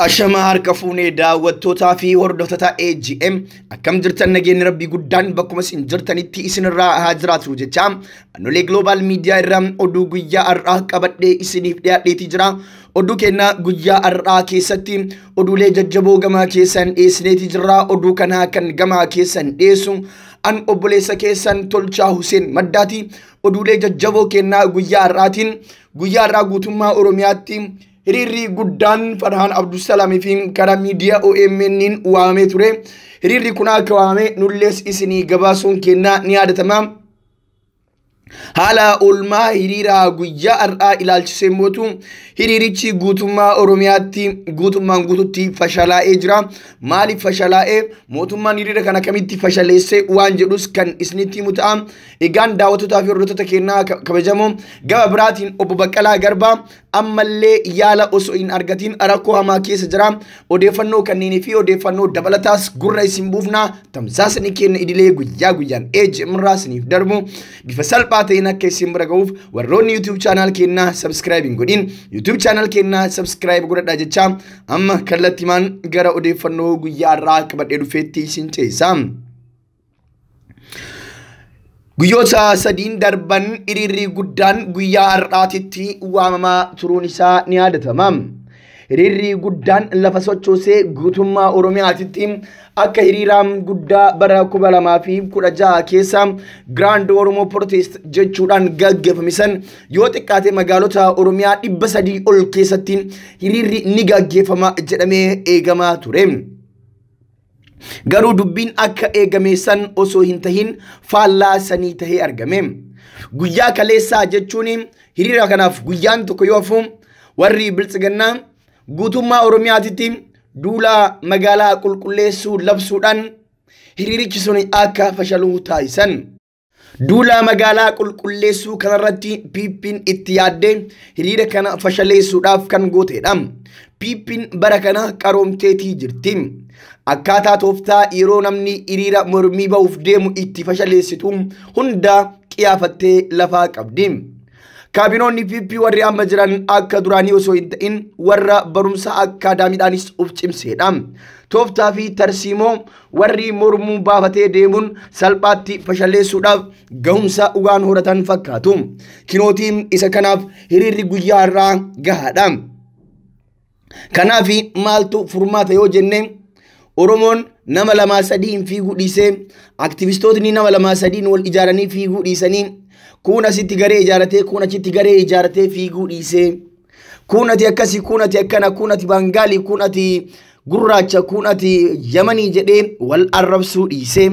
Ashamaa harka fuunee daawwattootaa fi hordoftoota AGM akkam jirtan nageenyi rabbii guddaan bakkuma isin jirtanitti isinirraa haa jiraatu jecha annolee global miidiyaa irraa oduu guyyaa har'aa qabadhee isiniif dhiyaadheetii jira. Oduu kennaa guyyaa har'aa keessatti oduulee jajjaboo gamaa keessan dhiyeessineetii jirra. Oduu kanaa kan gamaa keessan dhiyeessu an obboleessa keessan Tolchaa Huseen Maddaati. Oduulee jajjaboo kennaa guyyaa har'aatiin guyyaa har'aa guutummaa Oromiyaatti hiriirrii guddaan Farhaan Abdusalaamii fi karaa miidiyaa OMN waamee ture. Hiriirri kun akka waamee nullees isinii gabaasuun kennaa ni yaadatama. haala olmaa hiriira guyyaa har'aa ilaalchiseen mootu hiriirichi guutummaa oromiyaatti guutummaan guututti fashalaa'ee jira. Maaliif fashalaa'ee mootummaan hiriira kana kamitti fashaleessee waan jedhus kan isinitti himu ta'a. Egaan daawwattotaa fi hordoftoota kennaa kabajamoo gaba biraatiin obbo Baqqalaa Garbaa ammallee yaala osoo hin argatiin rakkoo hamaa keessa jira. Odeeffannoo kanneenii fi odeeffannoo dabalataas gurra isin buufna tamsaasa ni kenna idilee guyyaa guyyaan eejii imraa darbu bifa salphaa ባት ኢና ኬ ወሮን ዩቲዩብ ቻናል ኬና ሰብስክራይብ እንጉዲን ዩቲዩብ ቻናል ኬና ሰብስክራይብ ጉረዳ ጀቻ አመ ከለቲማን ገረ ኦዴፈኖ ጉያ አራ ቅበዴዱ ፌቲ ሲንቼሳ ጉዮሳ ሰዲን ደርበን ኢሪሪ ጉዳን ጉያ አራቲቲ ዋመማ ቱሩኒሳ ኒያደተማም ሪሪ ጉዳን ለፈሶቾሴ ጉቱማ ኦሮሚያ አቲቲም akka hiriiraan guddaa bara 2016 keessa giraand Oromoo Protest jechuudhaan gaggeeffamisan yoo xiqqaate magaalota Oromiyaa 300 ol keessatti hiriirri ni gaggeeffama jedhamee eegamaa ture. Garuu dubbiin akka eegame san osoo hin faallaa sanii tahee argame. Guyyaa kaleessaa jechuun hiriira kanaaf guyyaan tokko yoo hafu warri bilchigannaa guutummaa Oromiyaatitti duulaa magaalaa qulqulleessuu labsuudhaan hiriirichi sun akka fashaluu taasisan. Duulaa magaalaa qulqulleessuu kanarratti piippiin itti yaaddee hiriira kana fashaleessuudhaaf kan gootedha. Piippiin bara kana qaroomteetii jirti. Akkaataa tooftaa yeroo namni hiriira mormii bahuuf deemu itti fashaleessitu hundaa qiyaafattee lafaa qabdi. Kaabinoonni PPP warri amma jiran akka duraanii osoo hin ta'in warra barumsa akaadaamiidhaanis of cimseedha. Tooftaa fi tarsiimoo warri mormuu baafatee deemuun salphaatti fashaleessuudhaaf gahumsa dhugaan horatan fakkaatu. Kinootiin isa kanaaf hiriirri guyyaa irraa gahaadha. kanaafi maaltu furmaata yoo jenne Oromoon nama lamaa sadiin fiiguu dhiisee aktivistootni nama lamaa sadiin wal ijaaranii fiiguu dhiisanii kuun asitti garee ijaarratee kuun achitti garee ijaarratee fiiguu dhiisee kuun ati akkasii kuun ati akkana kuun ati baangaalii kuun ati gurraacha kuun ati yamanii jedhee wal arrabsuu dhiisee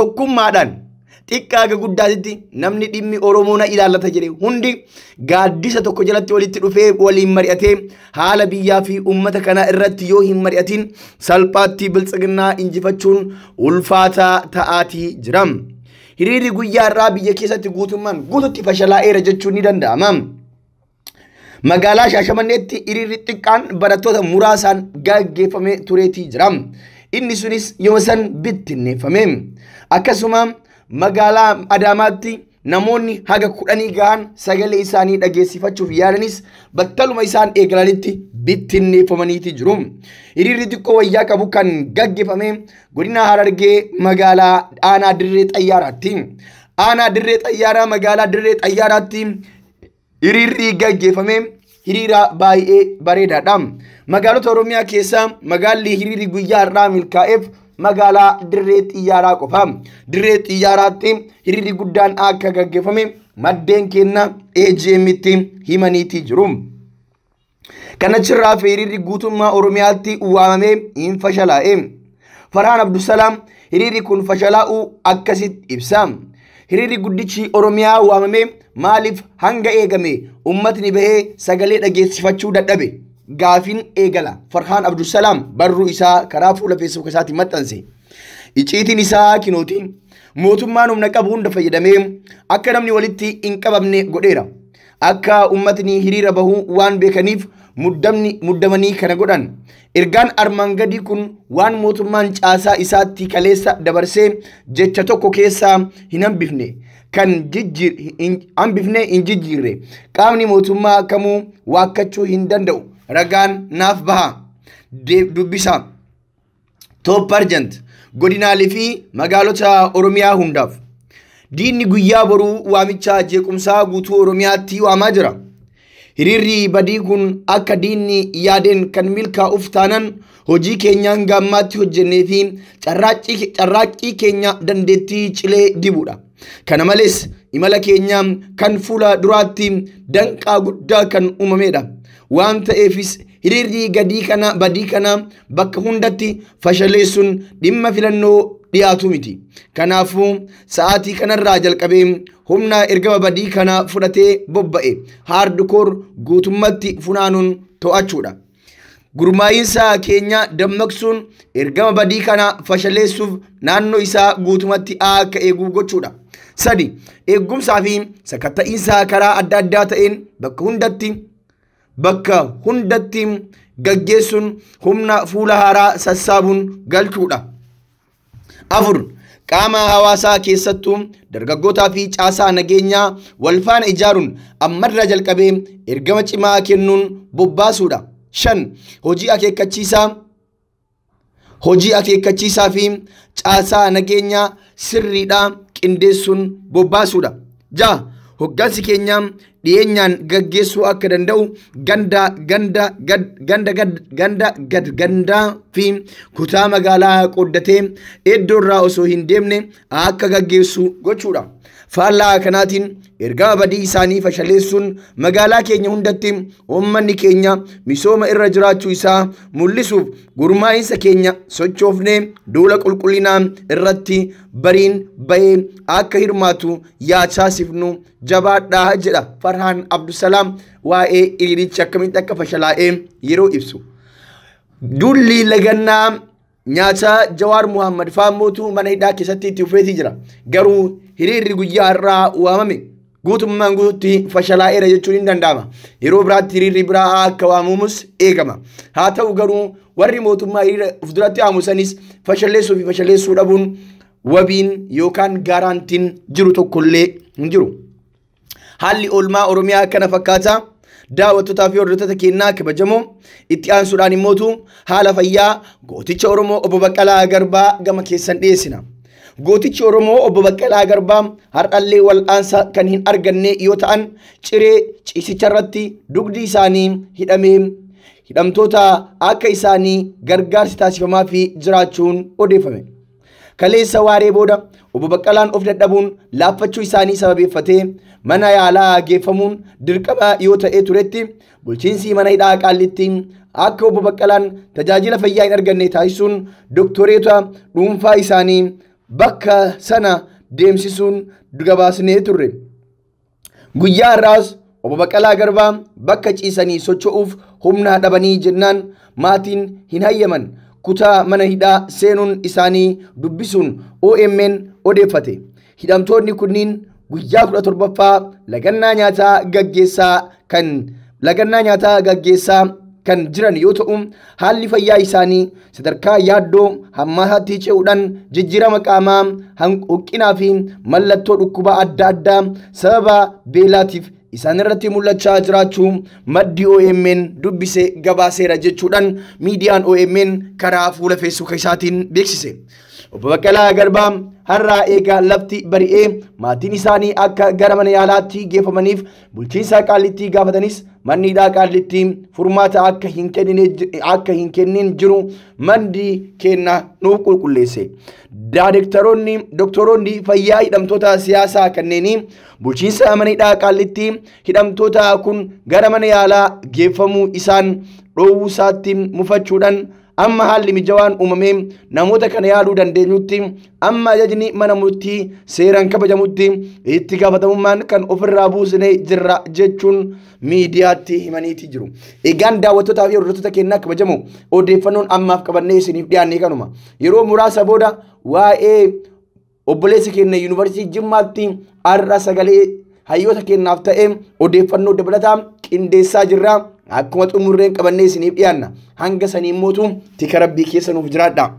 tokkummaadhaan xiqqaa ga guddaatitti namni dhimmi Oromoo na ilaallata jedhe hundi gaaddisa tokko jalatti walitti dhufee waliin mari'atee haala biyyaa fi uummata kanaa irratti yoo hin mari'atin salphaatti biltsiginnaa injifachuun ulfaataa ta'aatii jiram. hiriirri guyyaa irraa biyya keessatti guutummaan guututti fashalaa'eera jechuun ni danda'ama. Magaalaa Shaashamanneetti hiriirri xiqqaan barattoota muraasaan gaggeeffamee tureetii jira. Inni sunis yoo san bittinneeffame. Akkasuma magaalaa Adaamaatti namoonni haga kudhanii gahan sagalee isaanii dhageessifachuuf yaadanis battaluma isaan eegalanitti bittinneeffamaniiti jiru. Hiriirri xiqqoo wayyaa qabu kan gaggefame godina Harargee magaalaa aanaa dirree xayyaaraatti. Aanaa dirree xayyaaraa magaalaa dirree xayyaaraatti hiriirri gaggeeffame hiriira baay'ee bareedaadha. Magaalota Oromiyaa keessaa magaalli hiriirri guyyaa har'aa milkaa'eef magaalaa dirree xiyyaaraa qofa. Dirree xiyyaaraatti hiriirri guddaan akka gaggeeffame maddeen kenna itti himaniitii jiru. Kanachirraa fi hiriirri guutummaa Oromiyaatti waamamee hin fashalaa'e. Farhaan Abdusalaam hiriirri kun fashalaa'uu akkasitti ibsa. hiriirri guddichi Oromiyaa waamamee maaliif hanga eegame ummatni bahee sagalee dhageessifachuu dadhabe? gaafiin eegala farhaan abdusalaam barruu isaa karaa fuula feesbuuka isaatiin maxxanse. Icciitiin isaa kinootiin mootummaan humna qabu hunda fayyadamee akka namni walitti hin qabamne godheera. Akka uummatni hiriira bahuu waan beekaniif muddamanii kana godhan. Ergaan armaan gadii kun waan mootummaan caasaa isaatti kaleessa dabarsee jecha tokko keessaa hin hambifne. hin jijjiirre qaamni mootummaa akkamuu waakkachuu hin danda'u. ragaan naaf baha dubbisa toop arjant godinaalee fi magaalota oromiyaa hundaaf diinni guyyaa boruu waamicha jeequmsaa guutuu oromiyaatti waamaa jira. Hiriirri badii kun akka diinni yaadeen kan milkaa'uuf taanan hojii keenyaan gaammaatti hojjennee fi carraaqqii keenya dandeettii cilee dibudha. Kana malees imala keenyaa kan fuula duraatti danqaa guddaa kan uumamedha. Waan ta'eefis hiriirri gadii kana badii kana bakka hundatti fashaleessuun dhimma filannoo dhiyaatuu miti. Kanaafuu sa'aatii kanarraa jalqabee humna ergama badii kana fudhatee bobba'e haardikoor guutummatti funaanuun to'achuudha. Gurmaa'insa keenya dammaqsuun ergama badii kana fashaleessuuf naannoo isaa guutumatti akka eegu gochuudha. sadi eegumsaa fi sakatta'iinsaa karaa adda addaa ta'een bakka hundatti bakka hundatti gaggeessuun humna fuula haaraa sassaabuun galchuudha. afur qaama hawaasaa keessattuu dargaggootaa fi caasaa nageenyaa walfaana ijaaruun ammarraa jalqabee ergama cimaa kennuun bobbaasuudha. shan hojii akeekkachiisaa hojii akeekkachiisaa fi caasaa nageenyaa sirriidhaa qindeessuun bobbaasuudha. ja'a hoggansi keenyaa dhiyeenyaan gaggeessuu akka danda'u ganda ganda ganda ganda gad gandaa fi kutaa magaalaa qooddatee iddoo irraa osoo hin deemne akka gaggeessu gochuudha. Faallaa kanaatiin ergaa badii isaanii fashaleessuun magaalaa keenya hundatti uummanni keenya misooma irra jiraachuu isaa mul'isuuf gurmaa'insa keenya sochoofnee duula qulqullinaa irratti bariin ba'ee akka hirmaatu yaachaasifnu jabaadhaa jedha. Farhaan Abdusalaam waa'ee iriirichi akkamitti akka fashalaa'ee yeroo ibsu. Dulli lagannaa nyaata Jawaar Muhammad Faammootu mana hidhaa keessatti itti ufeetii jira. Garuu hiriirri guyyaa irraa waamame guutummaan guutuutti fashalaa'eera jechuun hin danda'ama. Yeroo biraatti hiriirri biraa akka waamamus eegama. Haa ta'u garuu warri mootummaa hiriira of duratti aamusanis fashalleessuu fi fashalleessuu dhabuun wabiin yookaan gaaraantiin jiru tokkollee hin jiru. haalli olmaa Oromiyaa kana fakkaata. Daawwattootaa fi hordoftoota kennaa kabajamoo itti aansuudhaan immootu haala fayyaa gooticha Oromoo obbo Baqqalaa Garbaa gama keessan dhiyeessina. Gootichi Oromoo obbo Baqqalaa Garbaa har'allee wal'aansa kan hin arganne yoo ta'an ciree ciisicha irratti dugdi isaanii hidhamee hidhamtoota akka isaanii gargaarsi taasifamaa fi jiraachuun odeeffame. kaleessa waaree booda obbo Baqqalaan of dadhabuun laaffachuu isaanii sababeeffatee mana yaalaa geeffamuun dirqama yoo ta'ee turetti bulchiinsi mana hidhaa qaallittiin akka obbo Baqqalaan tajaajila fayyaa hin arganne taasisuun doktoreeta dhuunfaa isaanii bakka sana deemsisuun gabaasnee turre. Guyyaa har'aas obbo Baqqalaa Garbaa bakka ciisanii socho'uuf humna dhabanii jennaan maatiin hin hayyaman. kutaa mana hidhaa seenuun isaanii dubbisuun OMN odeeffate. Hidhamtoonni kunniin guyyaa kudha torbaffaa lagannaa nyaataa gaggeessaa kan lagannaa nyaataa gaggeessaa kan jiran yoo ta'u haalli fayyaa isaanii sadarkaa yaaddoo hammaasaatti ce'uudhaan jijjiirama qaamaa hanqoqqinaa fi mallattoo dhukkubaa adda addaa sababa beelaatiif Isaan irratti mul'achaa jiraachuu maddi OMN dubbisee gabaaseera jechuudhaan miidiyaan OMN karaa fuula feesbuuka isaatiin beeksise. obbo Baqqalaa Garbaa har'aa eegaa lafti bari'ee maatiin isaanii akka gara mana yaalaatti geeffamaniif bulchiinsa qaallittii gaafatanis manniidhaa qaallittii furmaata akka hin kenneen jiru mandii kenna nuuf qulqulleesse. Daayireektaroonni fayyaa hidhamtoota siyaasaa kanneenii bulchiinsa manniidhaa qaallittii hidhamtoota kun gara mana yaalaa geeffamuu isaan dhoowwuusaatti mufachuudhaan amma haalli mijawaan uumamee namoota kana yaaluu dandeenyutti amma ajajni mana murtii seeraan kabajamutti itti gaafatamummaan kan ofirraa buusnee jirra jechuun miidiyaatti himaniiti jiru. Egaan daawwattootaaf yeroo hordoftoota kennaa kabajamu odeeffannoon ammaaf qabannee isiniif dhiyaannee kanuma. Yeroo muraasa booda waa'ee obboleessa keenya yuunivarsiitii Jimmaatti har'a sagalee hayyoota kennaaf ta'e odeeffannoo dabalataa qindeessaa jirra. akkuma xumurreen qabannee isiniif dhiyaanna hanga sanii mootuu tika rabbii keessa nuuf jiraadha.